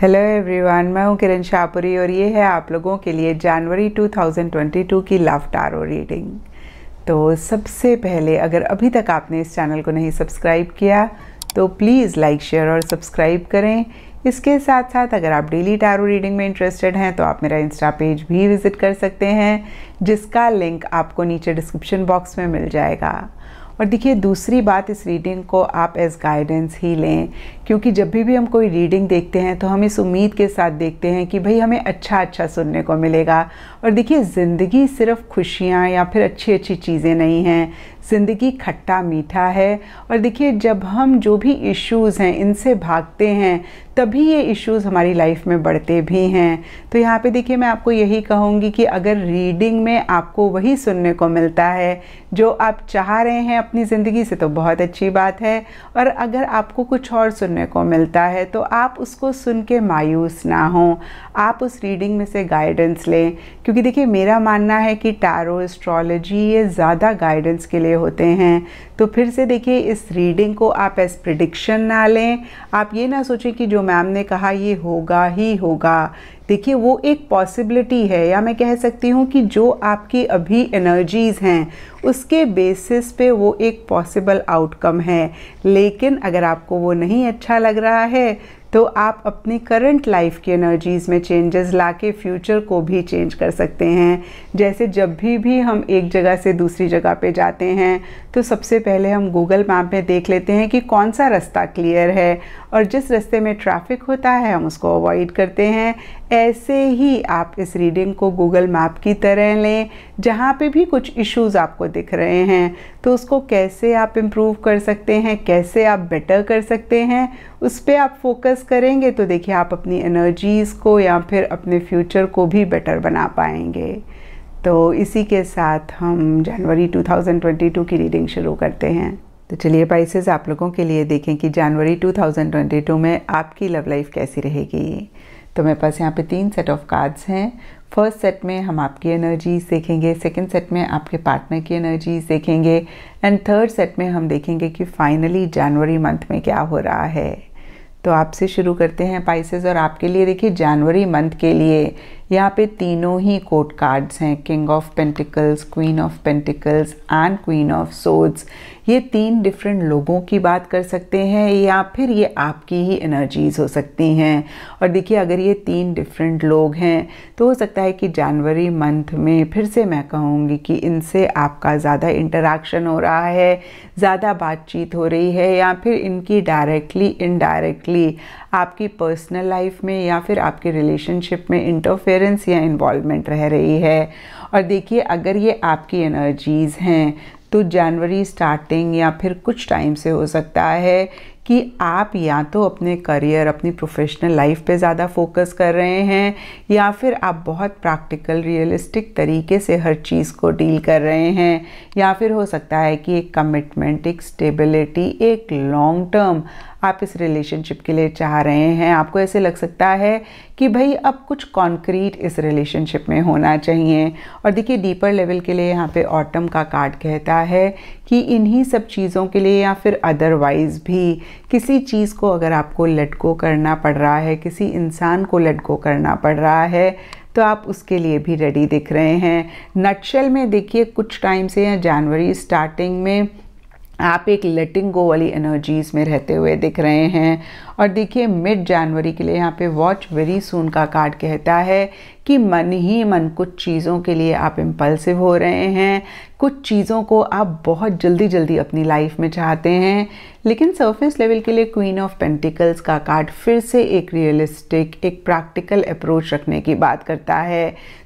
hello everyone मैं हूं किरण शाहपुरी और ये है आप लोगों के लिए जनवरी 2022 की लव टारो रीडिंग तो सबसे पहले अगर अभी तक आपने इस चैनल को नहीं सब्सक्राइब किया तो प्लीज़ लाइक शेयर और सब्सक्राइब करें इसके साथ साथ अगर आप डेली टारो रीडिंग में इंटरेस्टेड हैं तो आप मेरा इंस्टा पेज भी विज़िट कर सकते हैं जिसका लिंक आपको नीचे डिस्क्रिप्शन बॉक्स में मिल जाएगा और देखिए दूसरी बात इस रीडिंग को आप एज गाइडेंस ही लें क्योंकि जब भी भी हम कोई रीडिंग देखते हैं तो हम इस उम्मीद के साथ देखते हैं कि भाई हमें अच्छा अच्छा सुनने को मिलेगा और देखिए ज़िंदगी सिर्फ खुशियाँ या फिर अच्छी अच्छी चीज़ें नहीं हैं ज़िंदगी खट्टा मीठा है और देखिए जब हम जो भी इश्यूज़ हैं इनसे भागते हैं तभी ये इश्यूज़ हमारी लाइफ में बढ़ते भी हैं तो यहाँ पे देखिए मैं आपको यही कहूँगी कि अगर रीडिंग में आपको वही सुनने को मिलता है जो आप चाह रहे हैं अपनी ज़िंदगी से तो बहुत अच्छी बात है और अगर आपको कुछ और सुनने को मिलता है तो आप उसको सुन के मायूस ना हों आप उस रीडिंग में से गाइडेंस लें क्योंकि देखिए मेरा मानना है कि टैरो एस्ट्रोलॉजी ये ज़्यादा गाइडेंस के लिए रहे होते हैं तो फिर से देखिए इस रीडिंग को आप एस प्रिडिक्शन ना लें आप ये ना सोचें कि जो मैम ने कहा ये होगा ही होगा देखिए वो एक पॉसिबिलिटी है या मैं कह सकती हूँ कि जो आपकी अभी एनर्जीज़ हैं उसके बेसिस पे वो एक पॉसिबल आउटकम है लेकिन अगर आपको वो नहीं अच्छा लग रहा है तो आप अपनी करंट लाइफ की एनर्जीज़ में चेंजेस ला के फ्यूचर को भी चेंज कर सकते हैं जैसे जब भी भी हम एक जगह से दूसरी जगह पे जाते हैं तो सबसे पहले हम गूगल मैप में देख लेते हैं कि कौन सा रास्ता क्लियर है और जिस रास्ते में ट्रैफिक होता है हम उसको अवॉइड करते हैं ऐसे ही आप इस रीडिंग को गूगल मैप की तरह लें जहाँ पे भी कुछ इश्यूज आपको दिख रहे हैं तो उसको कैसे आप इम्प्रूव कर सकते हैं कैसे आप बेटर कर सकते हैं उस पर आप फोकस करेंगे तो देखिए आप अपनी एनर्जीज़ को या फिर अपने फ्यूचर को भी बेटर बना पाएंगे तो इसी के साथ हम जनवरी 2022 की रीडिंग शुरू करते हैं तो चलिए पाइसेस आप लोगों के लिए देखें कि जनवरी 2022 में आपकी लव लाइफ कैसी रहेगी तो मेरे पास यहाँ पे तीन सेट ऑफ कार्ड्स हैं फर्स्ट सेट में हम आपकी एनर्जीज देखेंगे सेकेंड सेट में आपके पार्टनर की एनर्जीज देखेंगे एंड थर्ड सेट में हम देखेंगे कि फाइनली जनवरी मंथ में क्या हो रहा है तो आपसे शुरू करते हैं पाइसेस और आपके लिए देखिए जनवरी मंथ के लिए यहाँ पे तीनों ही कोर्ट कार्ड्स हैं king of pentacles queen of pentacles and queen of swords ये तीन डिफरेंट लोगों की बात कर सकते हैं या फिर ये आपकी ही एनर्जीज़ हो सकती हैं और देखिए अगर ये तीन डिफरेंट लोग हैं तो हो सकता है कि जनवरी मंथ में फिर से मैं कहूँगी कि इनसे आपका ज़्यादा इंटरेक्शन हो रहा है ज़्यादा बातचीत हो रही है या फिर इनकी डायरेक्टली इनडायरेक्टली आपकी पर्सनल लाइफ में या फिर आपके रिलेशनशिप में इंटरफेरेंस या इन्वॉल्वमेंट रह रही है और देखिए अगर ये आपकी एनर्जीज़ हैं तो जनवरी स्टार्टिंग या फिर कुछ टाइम से हो सकता है कि आप या तो अपने करियर अपनी प्रोफेशनल लाइफ पे ज़्यादा फोकस कर रहे हैं या फिर आप बहुत प्रैक्टिकल रियलिस्टिक तरीके से हर चीज़ को डील कर रहे हैं या फिर हो सकता है कि एक कमिटमेंट एक स्टेबिलिटी एक लॉन्ग टर्म आप इस रिलेशनशिप के लिए चाह रहे हैं आपको ऐसे लग सकता है कि भाई अब कुछ कॉन्क्रीट इस रिलेशनशिप में होना चाहिए और देखिए डीपर लेवल के लिए यहाँ पे ऑटम का कार्ड कहता है कि इन्हीं सब चीज़ों के लिए या फिर अदरवाइज़ भी किसी चीज़ को अगर आपको लटको करना पड़ रहा है किसी इंसान को लटको करना पड़ रहा है तो आप उसके लिए भी रेडी दिख रहे हैं नटशेल में देखिए कुछ टाइम से या जनवरी स्टार्टिंग में आप एक लेटिंग गो वाली एनर्जीज में रहते हुए दिख रहे हैं और देखिए मिड जनवरी के लिए यहाँ पे वॉच वेरी सून का कार्ड कहता है कि मन ही मन कुछ चीज़ों के लिए आप इम्पल्सिव हो रहे हैं कुछ चीज़ों को आप बहुत जल्दी जल्दी अपनी लाइफ में चाहते हैं लेकिन सरफेस लेवल के लिए क्वीन ऑफ पेंटिकल्स का कार्ड फिर से एक रियलिस्टिक एक प्रैक्टिकल अप्रोच रखने की बात करता है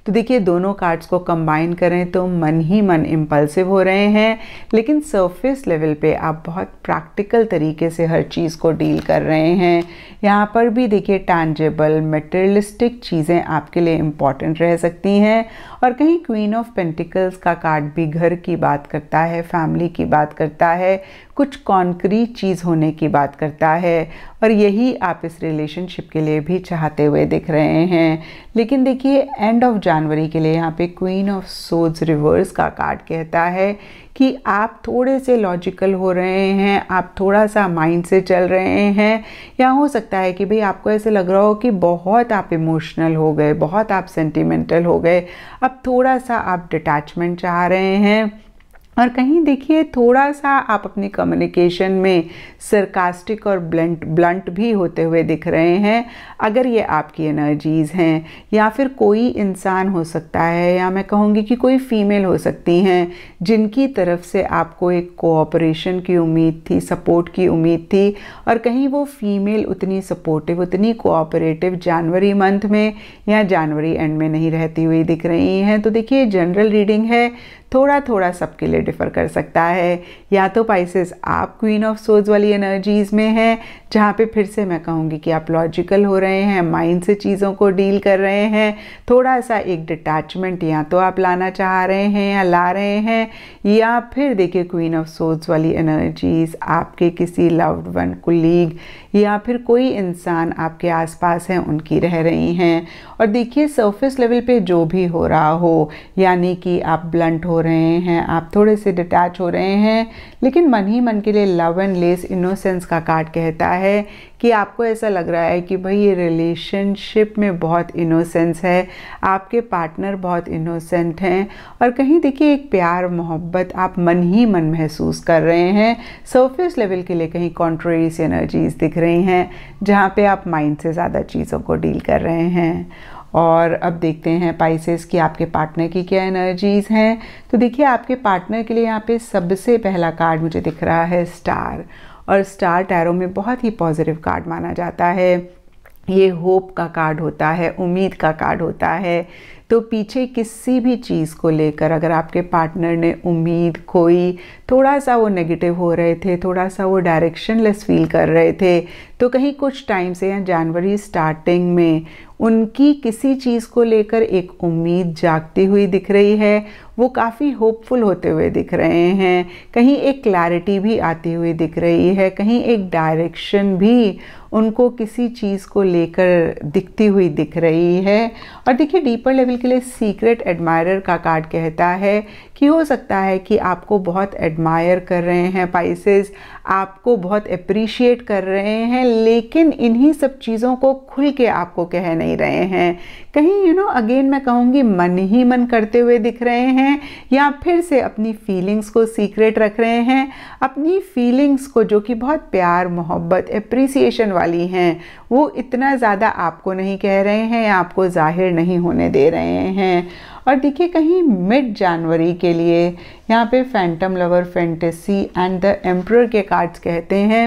तो देखिए दोनों कार्ड्स को कंबाइन करें तो मन ही मन इम्पल्सिव हो रहे हैं लेकिन सरफेस लेवल पे आप बहुत प्रैक्टिकल तरीके से हर चीज़ को डील कर रहे हैं यहाँ पर भी देखिए टैंजेबल मटेरियलिस्टिक चीज़ें आपके लिए इम्पॉर्टेंट रह सकती हैं और कहीं क्वीन ऑफ पेंटिकल्स का कार्ड भी घर की बात करता है फैमिली की बात करता है कुछ कॉन्क्रीट चीज़ होने की बात करता है और यही आप इस रिलेशनशिप के लिए भी चाहते हुए दिख रहे हैं लेकिन देखिए एंड ऑफ जनवरी के लिए यहाँ पे क्वीन ऑफ सोज रिवर्स का कार्ड कहता है कि आप थोड़े से लॉजिकल हो रहे हैं आप थोड़ा सा माइंड से चल रहे हैं या हो सकता है कि भाई आपको ऐसे लग रहा हो कि बहुत आप इमोशनल हो गए बहुत आप सेंटिमेंटल हो गए अब थोड़ा सा आप डिटैचमेंट चाह रहे हैं और कहीं देखिए थोड़ा सा आप अपनी कम्युनिकेशन में सरकास्टिक और ब्लंट ब्लंट भी होते हुए दिख रहे हैं अगर ये आपकी एनर्जीज़ हैं या फिर कोई इंसान हो सकता है या मैं कहूँगी कि कोई फीमेल हो सकती हैं जिनकी तरफ से आपको एक कोऑपरेशन की उम्मीद थी सपोर्ट की उम्मीद थी और कहीं वो फीमेल उतनी सपोर्टिव उतनी कोऑपरेटिव जनवरी मंथ में या जनवरी एंड में नहीं रहती हुई दिख रही हैं तो देखिए जनरल रीडिंग है थोड़ा थोड़ा सबके लिए डिफ़र कर सकता है या तो पाइसेस आप क्वीन ऑफ सोज वाली एनर्जीज़ में हैं जहाँ पे फिर से मैं कहूँगी कि आप लॉजिकल हो रहे हैं माइंड से चीज़ों को डील कर रहे हैं थोड़ा सा एक डिटैचमेंट या तो आप लाना चाह रहे हैं या ला रहे हैं या फिर देखिए क्वीन ऑफ सोज वाली एनर्जीज़ आपके किसी लव्ड वन कुलीग या फिर कोई इंसान आपके आसपास हैं उनकी रह रही हैं और देखिए सरफेस लेवल पे जो भी हो रहा हो यानी कि आप ब्लंट हो रहे हैं आप थोड़े से डिटैच हो रहे हैं लेकिन मन ही मन के लिए लव एंड लेस इनोसेंस का कार्ड कहता है कि आपको ऐसा लग रहा है कि भाई ये रिलेशनशिप में बहुत इनोसेंस है आपके पार्टनर बहुत इनोसेंट हैं और कहीं देखिए एक प्यार मोहब्बत आप मन ही मन महसूस कर रहे हैं सरफेस लेवल के लिए कहीं कॉन्ट्रेरियस एनर्जीज दिख रही हैं जहाँ पे आप माइंड से ज़्यादा चीज़ों को डील कर रहे हैं और अब देखते हैं पाइसेस कि आपके पार्टनर की क्या एनर्जीज़ हैं तो देखिए आपके पार्टनर के लिए यहाँ पे सबसे पहला कार्ड मुझे दिख रहा है स्टार और स्टार टैरो में बहुत ही पॉजिटिव कार्ड माना जाता है ये होप का कार्ड होता है उम्मीद का कार्ड होता है तो पीछे किसी भी चीज़ को लेकर अगर आपके पार्टनर ने उम्मीद खोई थोड़ा सा वो नेगेटिव हो रहे थे थोड़ा सा वो डायरेक्शनलेस फील कर रहे थे तो कहीं कुछ टाइम से या जनवरी स्टार्टिंग में उनकी किसी चीज़ को लेकर एक उम्मीद जागती हुई दिख रही है वो काफ़ी होपफुल होते हुए दिख रहे हैं कहीं एक क्लैरिटी भी आती हुई दिख रही है कहीं एक डायरेक्शन भी उनको किसी चीज़ को लेकर दिखती हुई दिख रही है और देखिए डीपर लेवल के लिए सीक्रेट एडमायर का कार्ड कहता है कि हो सकता है कि आपको बहुत एडमायर कर रहे हैं पाइसेस आपको बहुत अप्रिशिएट कर रहे हैं लेकिन इन्हीं सब चीज़ों को खुल के आपको कह नहीं नहीं रहे हैं कहीं यू नो अगेन मैं कहूँगी मन ही मन करते हुए दिख रहे हैं या फिर से अपनी फीलिंग्स को सीक्रेट रख रहे हैं अपनी फीलिंग्स को जो कि बहुत प्यार मोहब्बत अप्रिसिएशन वाली हैं वो इतना ज़्यादा आपको नहीं कह रहे हैं या आपको जाहिर नहीं होने दे रहे हैं और देखिए कहीं मिड जनवरी के लिए यहाँ पे phantom lover fantasy and the emperor के कार्ड्स कहते हैं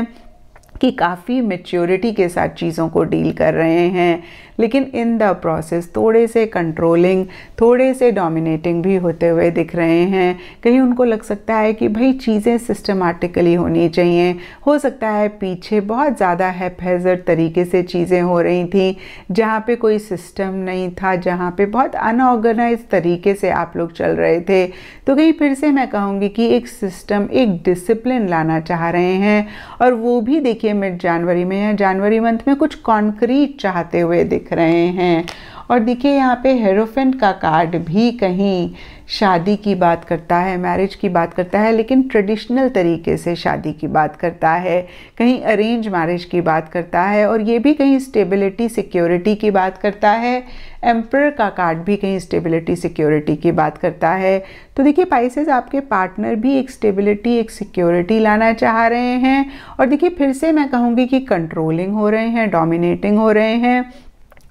कि काफ़ी मेच्योरिटी के साथ चीज़ों को डील कर रहे हैं लेकिन इन द प्रोसेस थोड़े से कंट्रोलिंग थोड़े से डोमिनेटिंग भी होते हुए दिख रहे हैं कहीं उनको लग सकता है कि भाई चीज़ें सिस्टमेटिकली होनी चाहिए हो सकता है पीछे बहुत ज़्यादा हैफेजर तरीके से चीज़ें हो रही थी जहाँ पे कोई सिस्टम नहीं था जहाँ पे बहुत अनऑर्गेनाइज तरीके से आप लोग चल रहे थे तो कहीं फिर से मैं कहूँगी कि एक सिस्टम एक डिसिप्लिन लाना चाह रहे हैं और वो भी देखिए मिड जनवरी में या जनवरी मंथ में कुछ कॉन्क्रीट चाहते हुए दिख दिख रहे हैं और देखिए यहाँ पे हेरोफेंट का कार्ड भी कहीं शादी की बात करता है मैरिज की बात करता है लेकिन ट्रेडिशनल तरीके से शादी की बात करता है कहीं अरेंज मैरिज की बात करता है और ये भी कहीं स्टेबिलिटी सिक्योरिटी की बात करता है एम्पर का कार्ड भी कहीं स्टेबिलिटी सिक्योरिटी की बात करता है तो देखिए पाइसेस आपके पार्टनर भी एक स्टेबिलिटी एक सिक्योरिटी लाना चाह रहे हैं और देखिए फिर से मैं कहूँगी कि कंट्रोलिंग हो रहे हैं डोमिनेटिंग हो रहे हैं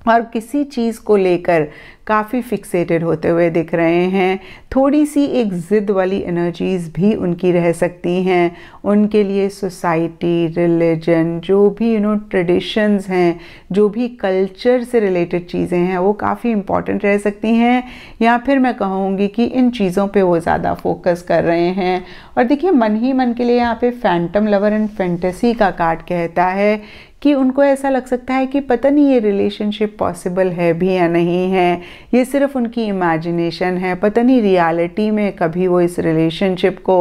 और किसी चीज़ को लेकर काफ़ी फिक्सेटेड होते हुए दिख रहे हैं थोड़ी सी एक ज़िद वाली एनर्जीज़ भी उनकी रह सकती हैं उनके लिए सोसाइटी रिलीजन जो भी यू नो ट्रेडिशंस हैं जो भी कल्चर से रिलेटेड चीज़ें हैं वो काफ़ी इम्पॉर्टेंट रह सकती हैं या फिर मैं कहूँगी कि इन चीज़ों पे वो ज़्यादा फोकस कर रहे हैं और देखिए मन ही मन के लिए यहाँ पे फैंटम लवर एंड फैंटेसी का कार्ड कहता है कि उनको ऐसा लग सकता है कि पता नहीं ये रिलेशनशिप पॉसिबल है भी या नहीं है ये सिर्फ उनकी इमेजिनेशन है पता नहीं रियलिटी में कभी वो इस रिलेशनशिप को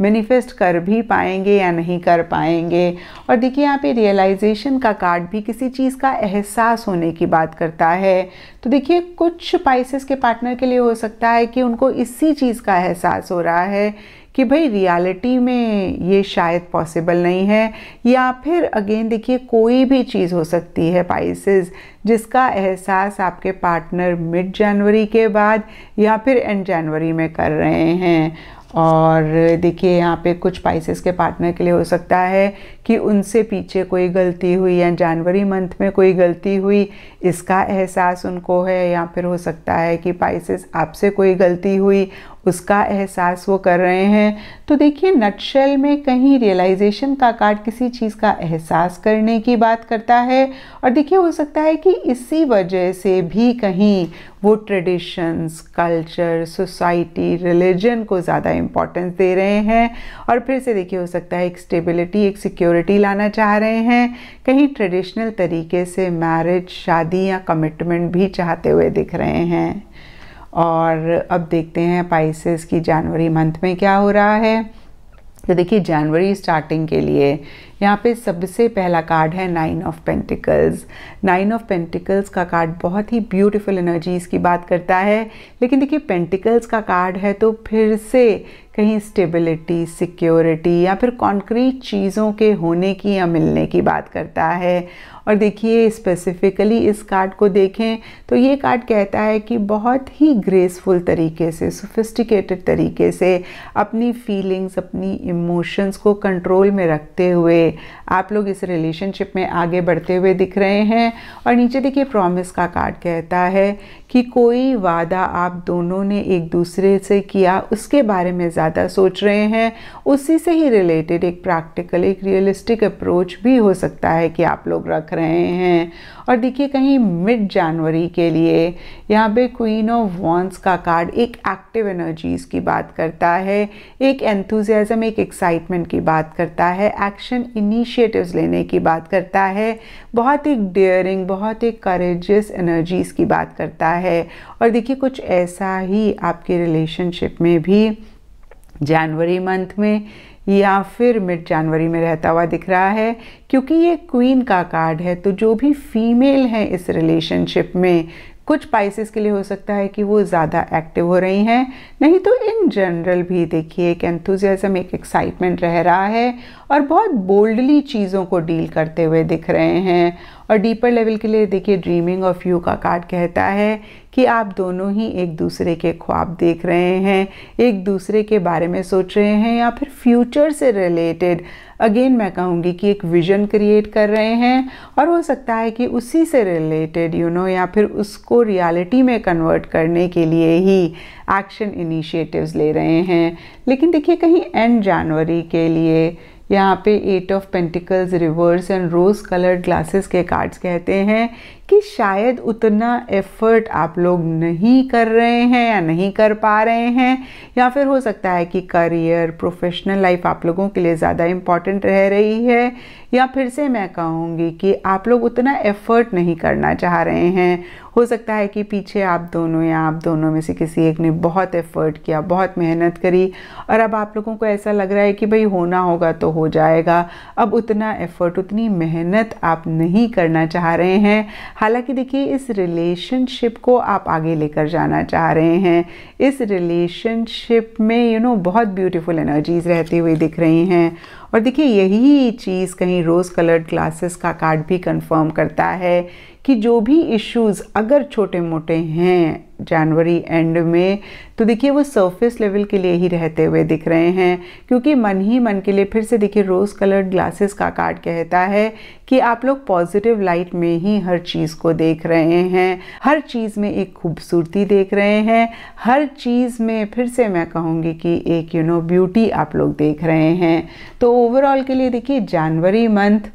मैनिफेस्ट कर भी पाएंगे या नहीं कर पाएंगे और देखिए यहाँ पे रियलाइजेशन का कार्ड भी किसी चीज़ का एहसास होने की बात करता है तो देखिए कुछ पाइसिस के पार्टनर के लिए हो सकता है कि उनको इसी चीज़ का एहसास हो रहा है कि भाई रियलिटी में ये शायद पॉसिबल नहीं है या फिर अगेन देखिए कोई भी चीज़ हो सकती है पाइसिस जिसका एहसास आपके पार्टनर मिड जनवरी के बाद या फिर एंड जनवरी में कर रहे हैं और देखिए यहाँ पे कुछ पाइसेस के पार्टनर के लिए हो सकता है कि उनसे पीछे कोई गलती हुई या जनवरी मंथ में कोई गलती हुई इसका एहसास उनको है या फिर हो सकता है कि पाइसेस आपसे कोई गलती हुई उसका एहसास वो कर रहे हैं तो देखिए नटशेल में कहीं रियलाइजेशन का कार्ड किसी चीज़ का एहसास करने की बात करता है और देखिए हो सकता है कि इसी वजह से भी कहीं वो ट्रेडिशंस कल्चर सोसाइटी रिलीजन को ज़्यादा इम्पोर्टेंस दे रहे हैं और फिर से देखिए हो सकता है एक स्टेबिलिटी एक सिक्योरिटी लाना चाह रहे हैं कहीं ट्रेडिशनल तरीके से मैरिज शादी या कमिटमेंट भी चाहते हुए दिख रहे हैं और अब देखते हैं पाइसेस की जनवरी मंथ में क्या हो रहा है तो देखिए जनवरी स्टार्टिंग के लिए यहाँ पे सबसे पहला कार्ड है nine of pentacles nine of pentacles का कार्ड बहुत ही ब्यूटीफुल एनर्जीज़ की बात करता है लेकिन देखिए पेंटिकल्स का कार्ड है तो फिर से कहीं स्टेबिलिटी सिक्योरिटी या फिर कॉन्क्रीट चीज़ों के होने की या मिलने की बात करता है और देखिए स्पेसिफ़िकली इस कार्ड को देखें तो ये कार्ड कहता है कि बहुत ही ग्रेसफुल तरीके से सोफिस्टिकेटेड तरीके से अपनी फीलिंग्स अपनी इमोशंस को कंट्रोल में रखते हुए sí आप लोग इस रिलेशनशिप में आगे बढ़ते हुए दिख रहे हैं और नीचे देखिए प्रॉमिस का कार्ड कहता है कि कोई वादा आप दोनों ने एक दूसरे से किया उसके बारे में ज़्यादा सोच रहे हैं उसी से ही रिलेटेड एक प्रैक्टिकल एक रियलिस्टिक अप्रोच भी हो सकता है कि आप लोग रख रहे हैं और देखिए कहीं मिड जनवरी के लिए यहाँ पे क्वीन ऑफ वॉन्स का कार्ड एक एक्टिव एनर्जीज़ की बात करता है एक एंथुजियाज़म एक एक्साइटमेंट की बात करता है एक्शन इनिश इनिशिएटिव्स लेने की बात करता है बहुत ही डेयरिंग बहुत ही करेजियस एनर्जीज़ की बात करता है और देखिए कुछ ऐसा ही आपके रिलेशनशिप में भी जनवरी मंथ में या फिर मिड जनवरी में रहता हुआ दिख रहा है क्योंकि ये क्वीन का कार्ड है तो जो भी फीमेल हैं इस रिलेशनशिप में कुछ पाइसिस के लिए हो सकता है कि वो ज़्यादा एक्टिव हो रही हैं नहीं तो इन जनरल भी देखिए एक एंथुजियाज़म एक एक्साइटमेंट रह रहा है और बहुत बोल्डली चीज़ों को डील करते हुए दिख रहे हैं और डीपर लेवल के लिए देखिए ड्रीमिंग ऑफ यू का कार्ड कहता है कि आप दोनों ही एक दूसरे के ख्वाब देख रहे हैं एक दूसरे के बारे में सोच रहे हैं या फिर फ्यूचर से रिलेटेड अगेन मैं कहूँगी कि एक विजन क्रिएट कर रहे हैं और हो सकता है कि उसी से रिलेटेड यू नो या फिर उसको रियलिटी में कन्वर्ट करने के लिए ही एक्शन इनिशिएटिव्स ले रहे हैं लेकिन देखिए कहीं एंड जनवरी के लिए यहाँ पे eight of pentacles reverse and rose coloured glasses के कार्ड्स कहते हैं कि शायद उतना एफर्ट आप लोग नहीं कर रहे हैं या नहीं कर पा रहे हैं या फिर हो सकता है कि करियर प्रोफेशनल लाइफ आप लोगों के लिए ज़्यादा इम्पॉर्टेंट रह रही है या फिर से मैं कहूँगी कि आप लोग उतना एफर्ट नहीं करना चाह रहे हैं हो सकता है कि पीछे आप दोनों या आप दोनों में से किसी एक ने बहुत एफर्ट किया बहुत मेहनत करी और अब आप लोगों को ऐसा लग रहा है कि भाई होना होगा तो हो जाएगा अब उतना एफर्ट उतनी मेहनत आप नहीं करना चाह रहे हैं हालांकि देखिए इस रिलेशनशिप को आप आगे लेकर जाना चाह रहे हैं इस रिलेशनशिप में यू you नो know, बहुत ब्यूटीफुल एनर्जीज रहती हुई दिख रही हैं और देखिए यही चीज़ कहीं रोज़ कलर्ड ग्लासेस का कार्ड भी कंफर्म करता है कि जो भी इश्यूज अगर छोटे मोटे हैं जनवरी एंड में तो देखिए वो सरफेस लेवल के लिए ही रहते हुए दिख रहे हैं क्योंकि मन ही मन के लिए फिर से देखिए रोज़ कलर्ड ग्लासेस का कार्ड कहता है कि आप लोग पॉजिटिव लाइट में ही हर चीज़ को देख रहे हैं हर चीज़ में एक खूबसूरती देख रहे हैं हर चीज़ में फिर से मैं कहूँगी कि एक यू नो ब्यूटी आप लोग देख रहे हैं तो ओवरऑल के लिए देखिए जनवरी मंथ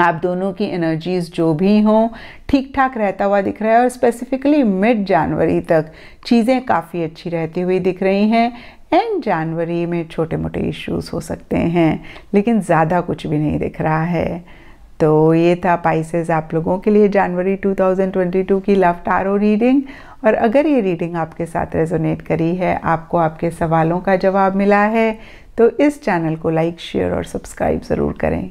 आप दोनों की एनर्जीज़ जो भी हों ठीक ठाक रहता हुआ दिख रहा है और स्पेसिफिकली मिड जनवरी तक चीज़ें काफ़ी अच्छी रहती हुई दिख रही हैं एंड जनवरी में छोटे मोटे इश्यूज हो सकते हैं लेकिन ज़्यादा कुछ भी नहीं दिख रहा है तो ये था पाइसेस आप लोगों के लिए जनवरी 2022 की लव टारो रीडिंग और अगर ये रीडिंग आपके साथ रेजोनेट करी है आपको आपके सवालों का जवाब मिला है तो इस चैनल को लाइक शेयर और सब्सक्राइब ज़रूर करें